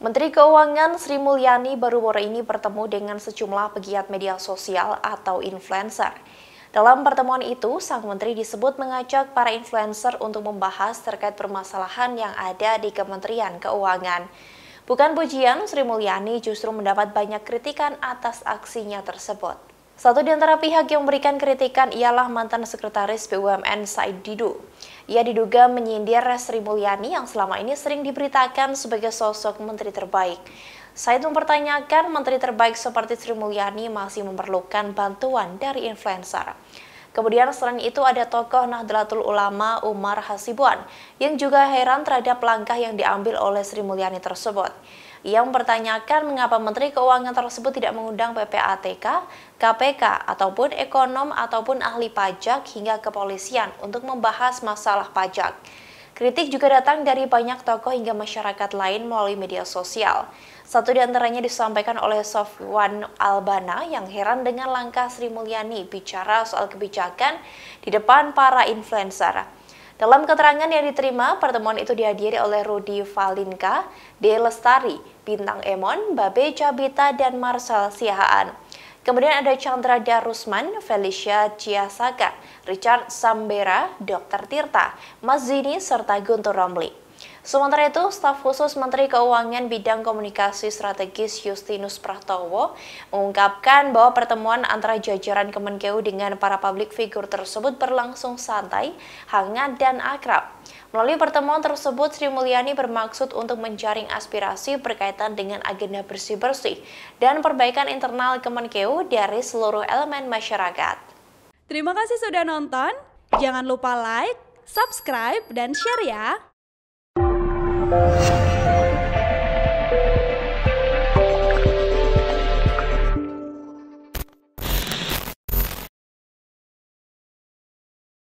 Menteri Keuangan Sri Mulyani baru-baru ini bertemu dengan sejumlah pegiat media sosial atau influencer. Dalam pertemuan itu, sang menteri disebut mengajak para influencer untuk membahas terkait permasalahan yang ada di Kementerian Keuangan. Bukan pujian, Sri Mulyani justru mendapat banyak kritikan atas aksinya tersebut. Satu di antara pihak yang memberikan kritikan ialah mantan sekretaris BUMN Said Didu. Ia diduga menyindir Sri Mulyani yang selama ini sering diberitakan sebagai sosok menteri terbaik. Said mempertanyakan menteri terbaik seperti Sri Mulyani masih memerlukan bantuan dari influencer. Kemudian selain itu ada tokoh Nahdlatul Ulama Umar Hasibuan yang juga heran terhadap langkah yang diambil oleh Sri Mulyani tersebut. Ia mempertanyakan mengapa Menteri Keuangan tersebut tidak mengundang PPATK, KPK, ataupun ekonom ataupun ahli pajak hingga kepolisian untuk membahas masalah pajak. Kritik juga datang dari banyak tokoh hingga masyarakat lain melalui media sosial. Satu di antaranya disampaikan oleh Sofwan Albana yang heran dengan langkah Sri Mulyani bicara soal kebijakan di depan para influencer. Dalam keterangan yang diterima, pertemuan itu dihadiri oleh Rudi Valinka, De Lestari, Bintang Emon, Babe Cabita, dan Marcel Siahaan. Kemudian ada Chandra Darusman, Felicia Ciasaka, Richard Sambera, Dr. Tirta, Mazini, serta Guntur Romli. Sementara itu, staf khusus Menteri Keuangan Bidang Komunikasi Strategis Justinus Pratowo mengungkapkan bahwa pertemuan antara jajaran Kemenkeu dengan para publik figur tersebut berlangsung santai, hangat, dan akrab. Melalui pertemuan tersebut, Sri Mulyani bermaksud untuk menjaring aspirasi berkaitan dengan agenda bersih-bersih dan perbaikan internal Kemenkeu dari seluruh elemen masyarakat. Terima kasih sudah nonton. Jangan lupa like, subscribe, dan share ya! Thank you.